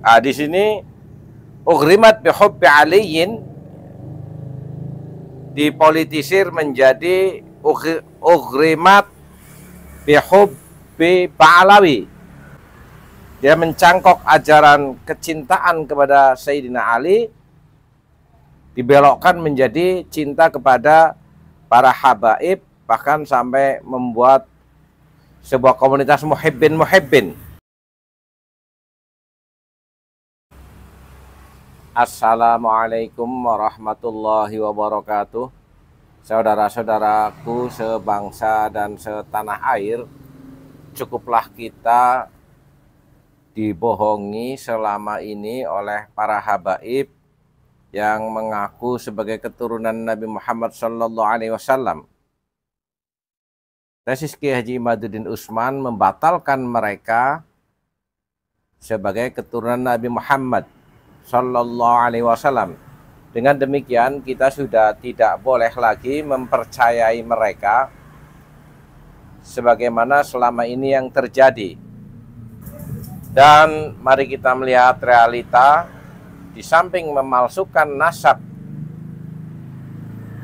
Ah di sini ugrimat bihubbi aliyin dipolitisir menjadi ugrimat bihubbi ba'alawi. Dia mencangkok ajaran kecintaan kepada Sayyidina Ali dibelokkan menjadi cinta kepada para habaib bahkan sampai membuat sebuah komunitas muhibbin muhibbin Assalamualaikum warahmatullahi wabarakatuh Saudara-saudaraku sebangsa dan setanah air Cukuplah kita dibohongi selama ini oleh para habaib yang mengaku sebagai keturunan Nabi Muhammad SAW. Tesis Kiai Haji Imaduddin Usman membatalkan mereka sebagai keturunan Nabi Muhammad Shallallahu Alaihi Wasallam. Dengan demikian kita sudah tidak boleh lagi mempercayai mereka sebagaimana selama ini yang terjadi. Dan mari kita melihat realita di samping memalsukan nasab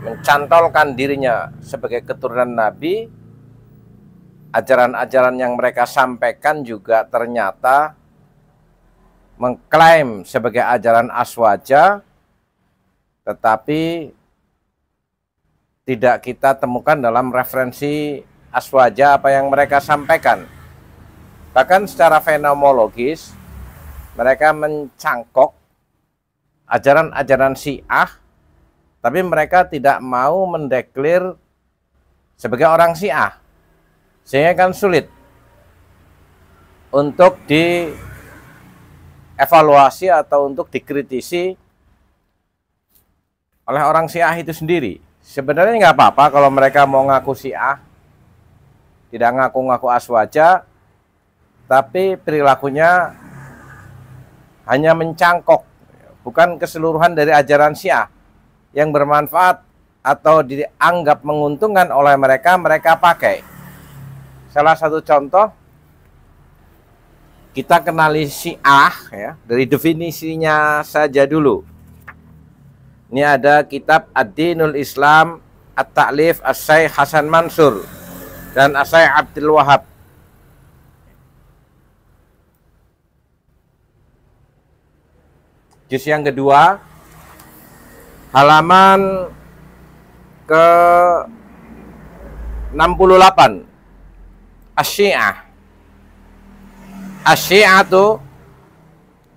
mencantolkan dirinya sebagai keturunan nabi ajaran-ajaran yang mereka sampaikan juga ternyata mengklaim sebagai ajaran aswaja tetapi tidak kita temukan dalam referensi aswaja apa yang mereka sampaikan. Bahkan secara fenomenologis mereka mencangkok ajaran-ajaran Syiah tapi mereka tidak mau mendeklir sebagai orang Syiah. Sehingga kan sulit untuk di evaluasi atau untuk dikritisi oleh orang Syiah itu sendiri. Sebenarnya nggak apa-apa kalau mereka mau ngaku Syiah, tidak ngaku-ngaku aswaja, tapi perilakunya hanya mencangkok, bukan keseluruhan dari ajaran Syiah yang bermanfaat atau dianggap menguntungkan oleh mereka, mereka pakai. Salah satu contoh kita kenali syiah ya, dari definisinya saja dulu. Ini ada kitab Ad-Dinul Islam At-Ta'lif as Hasan Mansur dan as Abdul Wahab. Juz yang kedua halaman ke 68 Asyiah asyi'atu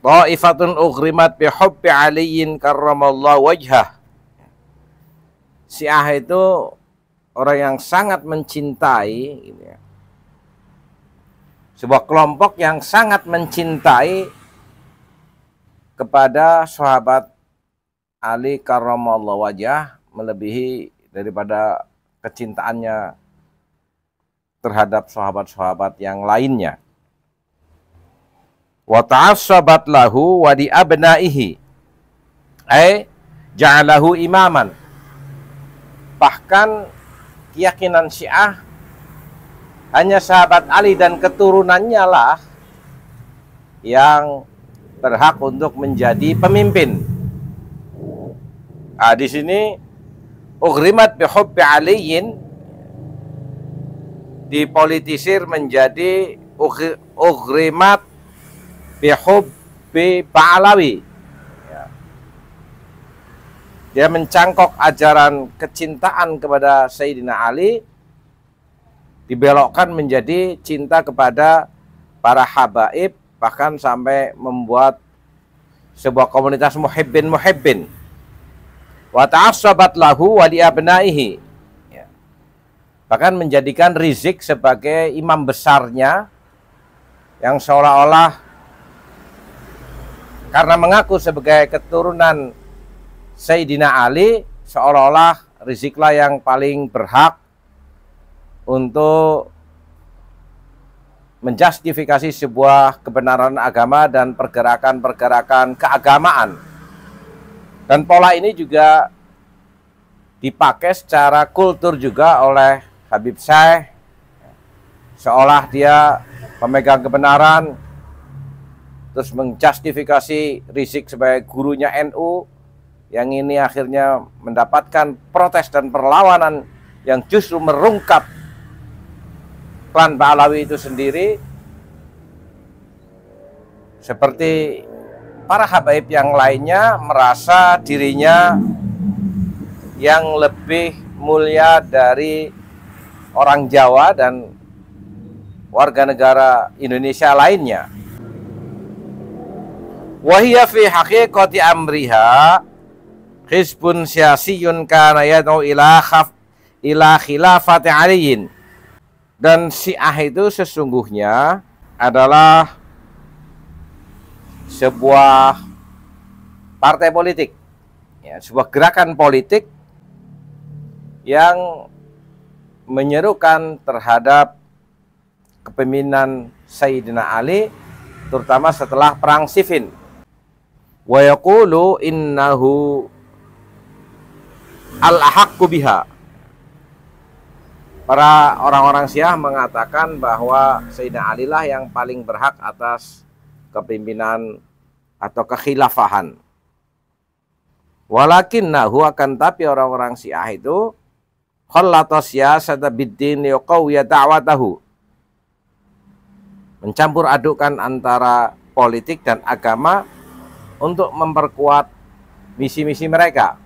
ta'ifatun ughrimat bihubbi aliyin karramallahu wajhah Syiah itu orang yang sangat mencintai gitu ya. sebuah kelompok yang sangat mencintai kepada sahabat Ali karramallahu wajah melebihi daripada kecintaannya terhadap sahabat-sahabat yang lainnya wa ta'assabat lahu wa li abnaihi ay ja'alahu imaman bahkan keyakinan Syiah hanya sahabat Ali dan keturunannya lah yang berhak untuk menjadi pemimpin. Ah di sini ughrimat hubbi aliyin dipolitisir menjadi ughrimat bihubbi Pahlawi. Ya. Dia mencangkok ajaran kecintaan kepada Sayyidina Ali dibelokkan menjadi cinta kepada para habaib bahkan sampai membuat sebuah komunitas muhibbin muhibbin wa ta'assabat lahu wa liabnaihi ya. bahkan menjadikan Rizik sebagai imam besarnya yang seolah-olah karena mengaku sebagai keturunan Sayyidina Ali seolah-olah Riziklah yang paling berhak untuk menjustifikasi sebuah kebenaran agama dan pergerakan-pergerakan keagamaan. Dan pola ini juga dipakai secara kultur juga oleh Habib Syekh seolah dia pemegang kebenaran terus menjustifikasi Rizik sebagai gurunya NU yang ini akhirnya mendapatkan protes dan perlawanan yang justru merungkap klan Alawi itu sendiri seperti para habaib yang lainnya merasa dirinya yang lebih mulia dari orang Jawa dan warga negara Indonesia lainnya Wahia fi haqiqati amriha hisbun siyasiyun kana yad'u ila khaf ila khilafati aliyin Dan si'ah itu sesungguhnya adalah sebuah partai politik ya, sebuah gerakan politik yang menyerukan terhadap kepemimpinan Sayyidina Ali terutama setelah perang Siffin wa yaqulu innahu al-haqqu biha. Para orang-orang Syiah mengatakan bahwa Sayyidina Ali lah yang paling berhak atas kepimpinan atau kekhilafahan. Walakin nahu akan tapi orang-orang Syiah itu khallata siyasata biddin yuqawiyya da'watahu. Mencampur adukkan antara politik dan agama untuk memperkuat misi-misi mereka.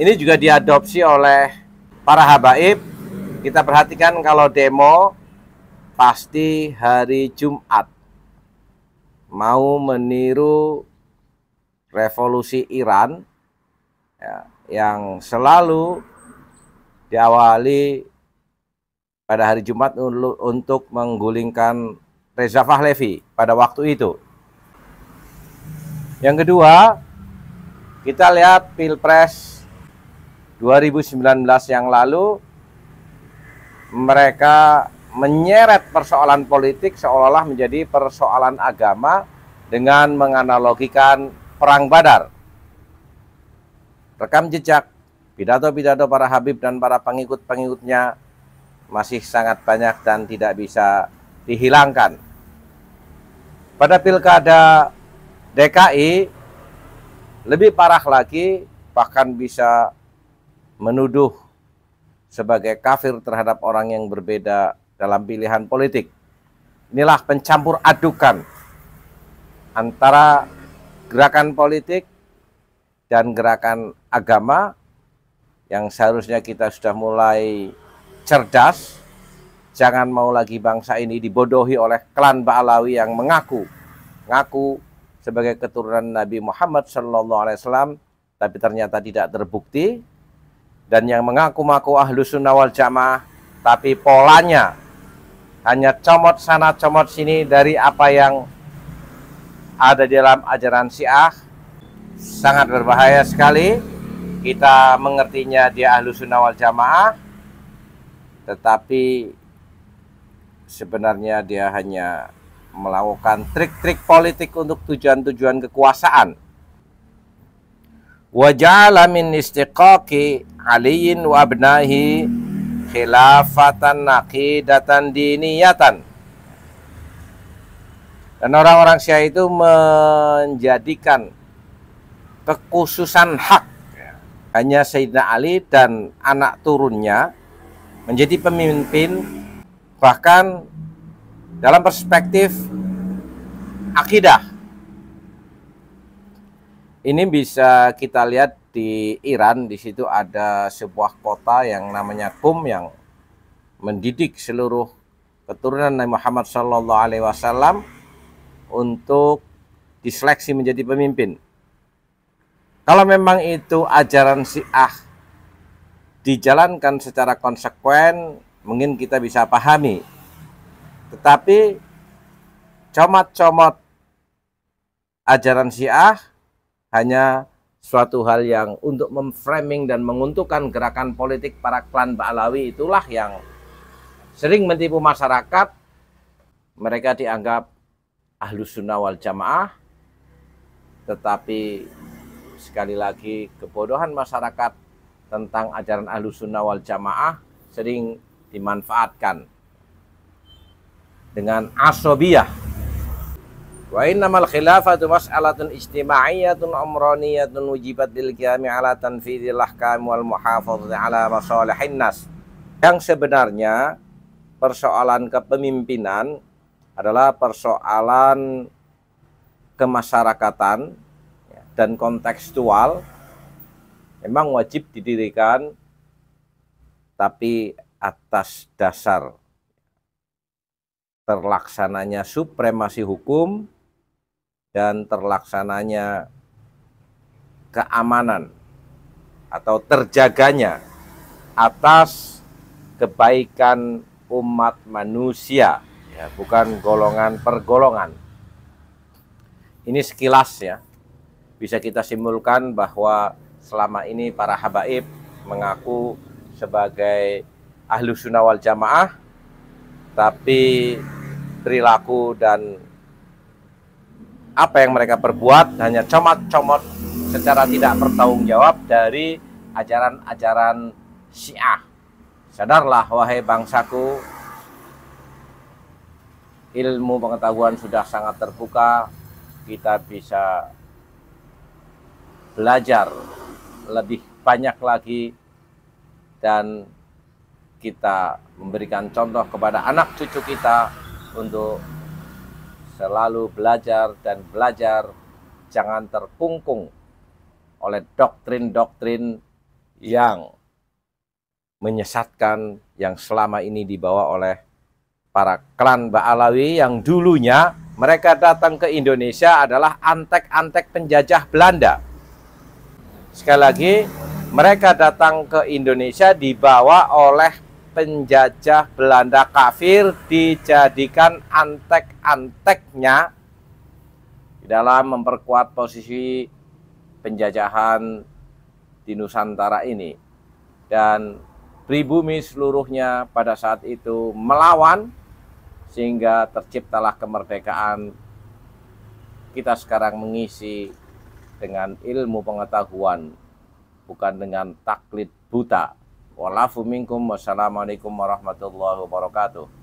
Ini juga diadopsi oleh para habaib. Kita perhatikan kalau demo pasti hari Jumat mau meniru revolusi Iran ya, yang selalu diawali pada hari Jumat untuk menggulingkan Reza Fahlevi pada waktu itu. Yang kedua, kita lihat Pilpres 2019 yang lalu mereka menyeret persoalan politik seolah-olah menjadi persoalan agama dengan menganalogikan perang Badar. Rekam jejak pidato-pidato para Habib dan para pengikut-pengikutnya masih sangat banyak dan tidak bisa dihilangkan. Pada pilkada DKI lebih parah lagi bahkan bisa menuduh sebagai kafir terhadap orang yang berbeda dalam pilihan politik. Inilah pencampur adukan antara gerakan politik dan gerakan agama yang seharusnya kita sudah mulai cerdas. Jangan mau lagi bangsa ini dibodohi oleh klan Ba'alawi yang mengaku ngaku sebagai keturunan Nabi Muhammad Shallallahu Alaihi Wasallam, tapi ternyata tidak terbukti. Dan yang mengaku-ngaku ahlu sunnah wal jamaah, tapi polanya hanya comot sana comot sini dari apa yang ada di dalam ajaran Syiah sangat berbahaya sekali. Kita mengertinya dia ahlu sunnah wal jamaah, tetapi sebenarnya dia hanya melakukan trik-trik politik untuk tujuan-tujuan kekuasaan. Wajala min istiqaqi Aliyin wa abnahi khilafatan naqidatan diniyatan. Dan orang-orang Syiah itu menjadikan kekhususan hak hanya Sayyidina Ali dan anak turunnya menjadi pemimpin bahkan dalam perspektif akidah. Ini bisa kita lihat di Iran, di situ ada sebuah kota yang namanya Qum yang mendidik seluruh keturunan Nabi Muhammad Shallallahu Alaihi Wasallam untuk diseleksi menjadi pemimpin. Kalau memang itu ajaran Syiah dijalankan secara konsekuen, mungkin kita bisa pahami tetapi comot-comot ajaran Syiah hanya suatu hal yang untuk memframing dan menguntungkan gerakan politik para klan Ba'alawi itulah yang sering mentipu masyarakat. Mereka dianggap ahlus sunnah wal jamaah, tetapi sekali lagi kebodohan masyarakat tentang ajaran ahlus sunnah wal jamaah sering dimanfaatkan dengan asobiyah. Wa innamal khilafatu mas'alatun ijtima'iyatun umraniyatun wujibat lil qiyami ala tanfidhil ahkam wal muhafazati ala masalihin nas. Yang sebenarnya persoalan kepemimpinan adalah persoalan kemasyarakatan dan kontekstual memang wajib didirikan tapi atas dasar terlaksananya supremasi hukum dan terlaksananya keamanan atau terjaganya atas kebaikan umat manusia ya bukan golongan pergolongan ini sekilas ya bisa kita simpulkan bahwa selama ini para habaib mengaku sebagai ahlu sunnah wal jamaah tapi perilaku dan apa yang mereka perbuat hanya comot-comot secara tidak bertanggung jawab dari ajaran-ajaran Syiah. Sadarlah wahai bangsaku, ilmu pengetahuan sudah sangat terbuka, kita bisa belajar lebih banyak lagi dan kita memberikan contoh kepada anak cucu kita untuk selalu belajar dan belajar jangan terkungkung oleh doktrin-doktrin yang menyesatkan yang selama ini dibawa oleh para klan Ba'alawi yang dulunya mereka datang ke Indonesia adalah antek-antek penjajah Belanda. Sekali lagi, mereka datang ke Indonesia dibawa oleh penjajah Belanda kafir dijadikan antek-anteknya dalam memperkuat posisi penjajahan di Nusantara ini. Dan pribumi seluruhnya pada saat itu melawan sehingga terciptalah kemerdekaan kita sekarang mengisi dengan ilmu pengetahuan bukan dengan taklid buta minkum. Wassalamualaikum warahmatullahi wabarakatuh.